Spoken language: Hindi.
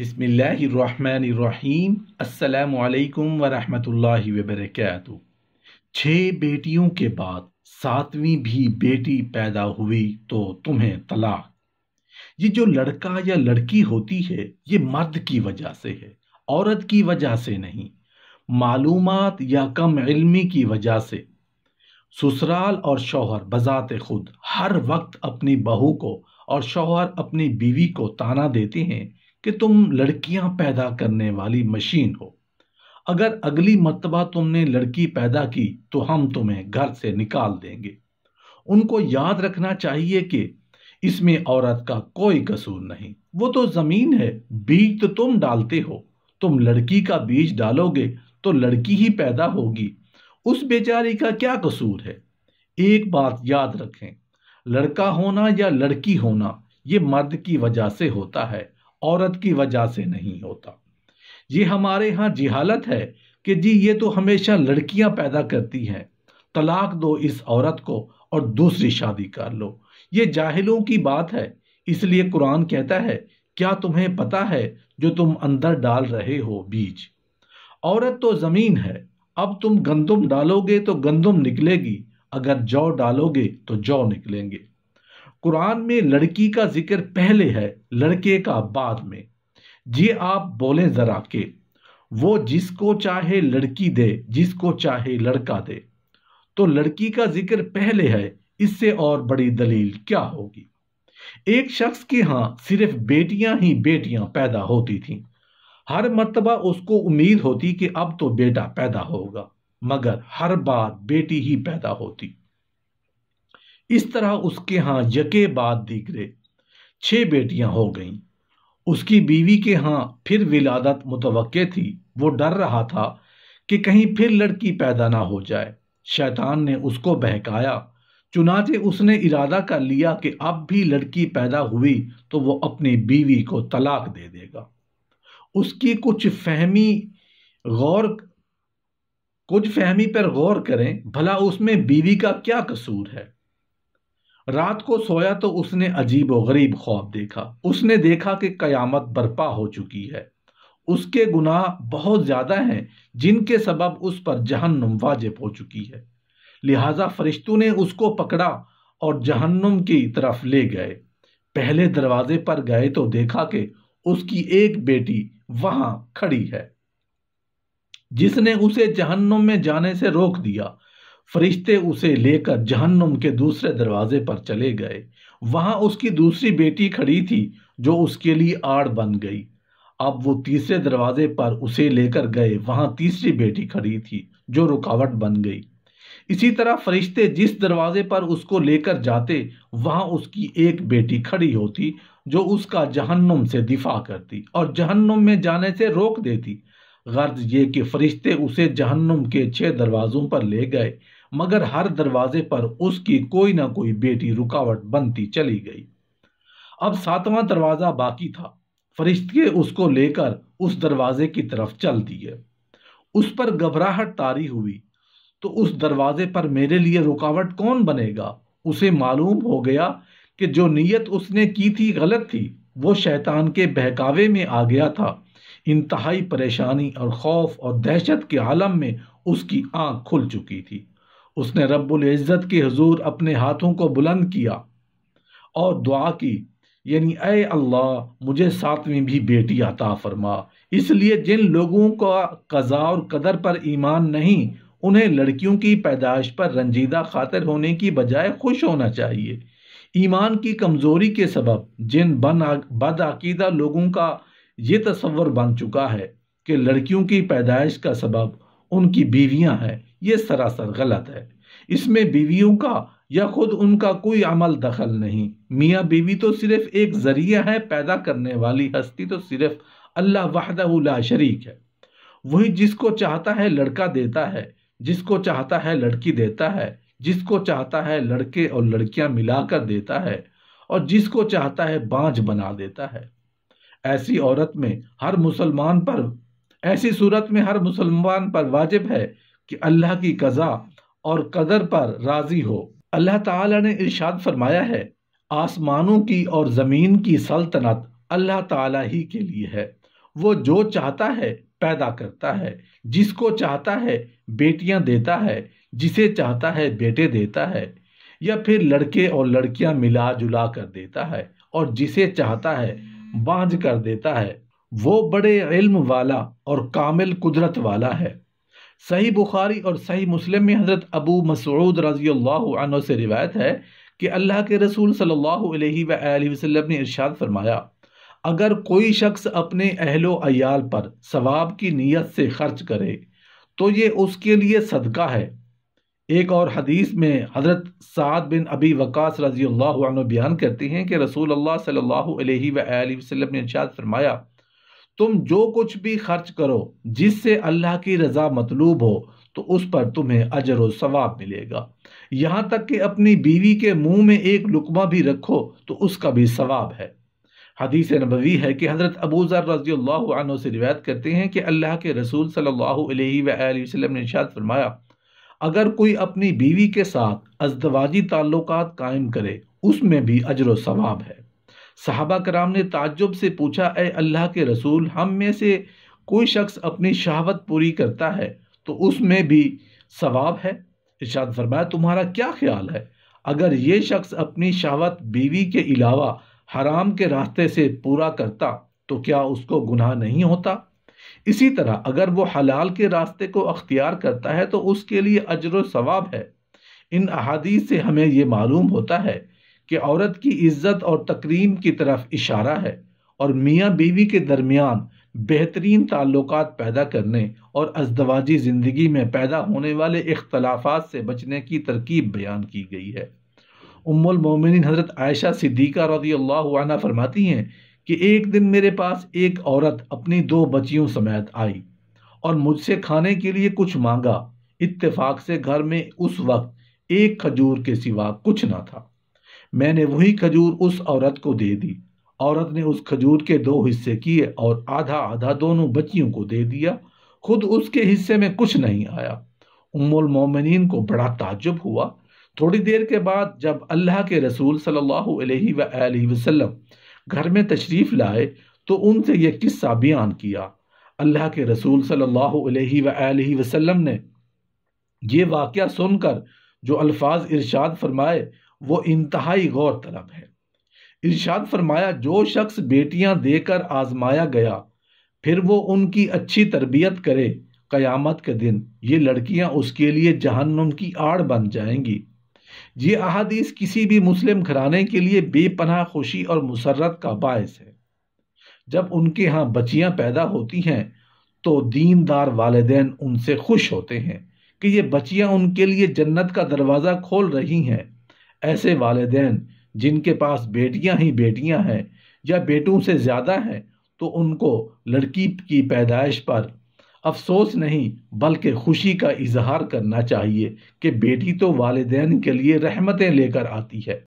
बिसमीम अल्लाम वरहमतुल्लाहि वबरकत छः बेटियों के बाद सातवीं भी बेटी पैदा हुई तो तुम्हें तलाक ये जो लड़का या लड़की होती है ये मर्द की वजह से है औरत की वजह से नहीं मालूम या कम इल्मी की वजह से ससुराल और शौहर बजात खुद हर वक्त अपनी बहू को और शौहर अपनी बीवी को ताना देते हैं कि तुम लड़कियां पैदा करने वाली मशीन हो अगर अगली मरतबा तुमने लड़की पैदा की तो हम तुम्हें घर से निकाल देंगे उनको याद रखना चाहिए कि इसमें औरत का कोई कसूर नहीं वो तो जमीन है बीज तो तुम डालते हो तुम लड़की का बीज डालोगे तो लड़की ही पैदा होगी उस बेचारी का क्या कसूर है एक बात याद रखें लड़का होना या लड़की होना ये मर्द की वजह से होता है औरत की वजह से नहीं होता ये हमारे यहाँ जिहालत है कि जी ये तो हमेशा लड़कियां पैदा करती हैं तलाक दो इस औरत को और दूसरी शादी कर लो ये जाहिलों की बात है इसलिए कुरान कहता है क्या तुम्हें पता है जो तुम अंदर डाल रहे हो बीज औरत तो ज़मीन है अब तुम गंदम डालोगे तो गंदम निकलेगी अगर जौ डालोगे तो जौ निकलेंगे कुरान में लड़की का जिक्र पहले है लड़के का बाद में ये आप बोलें ज़रा के वो जिसको चाहे लड़की दे जिसको चाहे लड़का दे तो लड़की का जिक्र पहले है इससे और बड़ी दलील क्या होगी एक शख्स के यहाँ सिर्फ बेटियां ही बेटियां पैदा होती थीं हर मरतबा उसको उम्मीद होती कि अब तो बेटा पैदा होगा मगर हर बार बेटी ही पैदा होती इस तरह उसके यहाँ जके बाद दीगरे छः बेटियाँ हो गईं उसकी बीवी के यहाँ फिर विलादत मुतव थी वो डर रहा था कि कहीं फिर लड़की पैदा ना हो जाए शैतान ने उसको बहकाया चुनाचे उसने इरादा कर लिया कि अब भी लड़की पैदा हुई तो वो अपनी बीवी को तलाक दे देगा उसकी कुछ फहमी गौर कुछ फहमी पर गौर करें भला उसमें बीवी का क्या कसूर है रात को सोया तो उसने अजीब व गरीब ख्वाब देखा उसने देखा कि कयामत बर्पा हो चुकी है उसके गुनाह बहुत ज़्यादा हैं जिनके सबब उस पर जहन्नुम वाजिब हो चुकी है लिहाजा फरिश्तों ने उसको पकड़ा और जहन्नुम की तरफ ले गए पहले दरवाजे पर गए तो देखा कि उसकी एक बेटी वहां खड़ी है जिसने उसे जहन्नुम में जाने से रोक दिया फरिश्ते उसे लेकर जहन्नुम के दूसरे दरवाजे पर चले गए वहां उसकी दूसरी बेटी खड़ी थी जो उसके लिए आड़ बन गई अब वो तीसरे दरवाजे पर उसे लेकर गए वहां तीसरी बेटी खड़ी थी जो रुकावट बन गई इसी तरह फरिश्ते जिस दरवाजे पर उसको लेकर जाते वहां उसकी एक बेटी खड़ी होती जो उसका जहन्नुम से दिफा करती और जहन्नुम में जाने से रोक देती गर्ज ये कि फरिश्ते उसे जहन्नुम के छह दरवाज़ों पर ले गए मगर हर दरवाजे पर उसकी कोई ना कोई बेटी रुकावट बनती चली गई अब सातवां दरवाजा बाकी था फरिश्ते उसको लेकर उस दरवाजे की तरफ चल दिए उस पर घबराहट तारी हुई तो उस दरवाजे पर मेरे लिए रुकावट कौन बनेगा उसे मालूम हो गया कि जो नीयत उसने की थी गलत थी वो शैतान के बहकावे में आ गया था इंतहाई परेशानी और खौफ और दहशत के आलम में उसकी आंख खुल चुकी थी उसने रब्बुल इज़्ज़त के हजूर अपने हाथों को बुलंद किया और दुआ की यानी अय अल्लाह मुझे सातवीं भी बेटी अता फरमा इसलिए जिन लोगों का कज़ा और कदर पर ईमान नहीं उन्हें लड़कियों की पैदाइश पर रंजीदा खातर होने की बजाय खुश होना चाहिए ईमान की कमज़ोरी के सबब जिन बन बदअकीदा लोगों का ये तस्वर बन चुका है कि लड़कियों की पैदाइश का सबब उनकी बीवियाँ हैं ये सरासर गलत है इसमें बीवियों का या खुद उनका कोई अमल दखल नहीं मियाँ बीवी तो सिर्फ एक जरिया है पैदा करने वाली हस्ती तो सिर्फ अल्लाह वाहदा शरीक है वही जिसको चाहता है लड़का देता है जिसको चाहता है लड़की देता है जिसको चाहता है लड़के और लड़कियां मिलाकर देता है और जिसको चाहता है बांझ बना देता है ऐसी औरत में हर मुसलमान पर ऐसी सूरत में हर मुसलमान पर वाजिब है कि अल्लाह की कज़ा और कदर पर राज़ी हो अल्लाह ताला ने इरशाद फरमाया है आसमानों की और ज़मीन की सल्तनत अल्लाह ताला ही के लिए है वो जो चाहता है पैदा करता है जिसको चाहता है बेटियां देता है जिसे चाहता है बेटे देता है या फिर लड़के और लड़कियां मिला जुला कर देता है और जिसे चाहता है बांझ कर देता है वो बड़े इल्म वाला और कामिल कुदरत वाला है सही बुखारी और सही मुस्लिम में हज़रत अबू मसूद रज़ी अल्लाह से रिवायत है कि अल्लाह के रसूल सल्लल्लाहु अलैहि वसल्लम ने इरशाद फरमाया अगर कोई शख्स अपने अहलो अयाल पर सवाब की नीयत से खर्च करे तो ये उसके लिए सदका है एक और हदीस में हज़रत साद बिन अबी वक़ास रजी अल्लाह बयान करते हैं कि रसूल अल्लाह सल्लल्लाहु अलैहि वसल्लम ने इरशाद फरमाया तुम जो कुछ भी खर्च करो जिससे अल्लाह की रज़ा मतलूब हो तो उस पर तुम्हें अजर और सवाब मिलेगा यहाँ तक कि अपनी बीवी के मुंह में एक लुकमा भी रखो तो उसका भी सवाब है हदीस नबवी है कि हज़रत अबू ज़र रजी अल्लाह से रिवायत करते हैं कि अल्लाह के रसूल सल्लल्लाहु ने शायद फरमाया अगर कोई अपनी बीवी के साथ अजदवाजी ताल्लुक कायम करे उसमें भी अजर सवाब है साहबा कराम ने ताज्जुब से पूछा ए अल्लाह के रसूल हम में से कोई शख्स अपनी शहावत पूरी करता है तो उसमें भी सवाब है इर्शाद फरमाया तुम्हारा क्या ख्याल है अगर ये शख्स अपनी शहावत बीवी के अलावा हराम के रास्ते से पूरा करता तो क्या उसको गुनाह नहीं होता इसी तरह अगर वो हलाल के रास्ते को अख्तियार करता है तो उसके लिए अजर सवाब है इन अहादीस से हमें ये मालूम होता है कि औरत की इज्जत और तकरीम की तरफ इशारा है और मियाँ बीवी के दरमियान बेहतरीन ताल्लुक पैदा करने और अजदवाजी ज़िंदगी में पैदा होने वाले इख्तलाफा से बचने की तरकीब बयान की गई है उम्मिन हज़रत आयशा सिद्दीक़ा रजी अल्लाह फरमाती हैं कि एक दिन मेरे पास एक औरत अपनी दो बच्चियों समेत आई और मुझसे खाने के लिए कुछ मांगा इत्तेफाक से घर में उस वक्त एक खजूर के सिवा कुछ ना था मैंने वही खजूर उस औरत को दे दी औरत ने उस खजूर के दो हिस्से किए और आधा आधा दोनों बच्चियों को दे दिया खुद उसके हिस्से में कुछ नहीं आया उम्मुल मोमिनीन को बड़ा ताज्जुब हुआ थोड़ी देर के बाद जब अल्लाह के रसूल सल्लल्लाहु अलैहि वसल्लम घर में तशरीफ़ लाए तो उनसे यह किस्सा बयान किया अल्लाह के रसूल सल्लल्लाहु अलैहि वसल्लम ने यह वाक़ सुनकर जो अल्फाज इरशाद फरमाए वो हम्म। इंतहाई गौर तलब है इर्शाद फरमाया जो शख्स बेटियां देकर आजमाया गया फिर वो उनकी अच्छी तरबियत करे क़यामत के दिन ये लड़कियां उसके लिए जहन्नुम की आड़ बन जाएंगी ये अहादीस किसी भी मुस्लिम घराने के लिए बेपनाह खुशी और मुसरत का बायस है जब उनके यहाँ बच्चियाँ पैदा होती हैं तो दीनदार वालदेन उनसे खुश होते हैं कि ये बच्चियाँ उनके लिए जन्नत का दरवाज़ा खोल रही हैं ऐसे वालदेन जिनके पास बेटियां ही बेटियां हैं या बेटों से ज़्यादा हैं तो उनको लड़की की पैदाइश पर अफसोस नहीं बल्कि खुशी का इजहार करना चाहिए कि बेटी तो वालदेन के लिए रहमतें लेकर आती है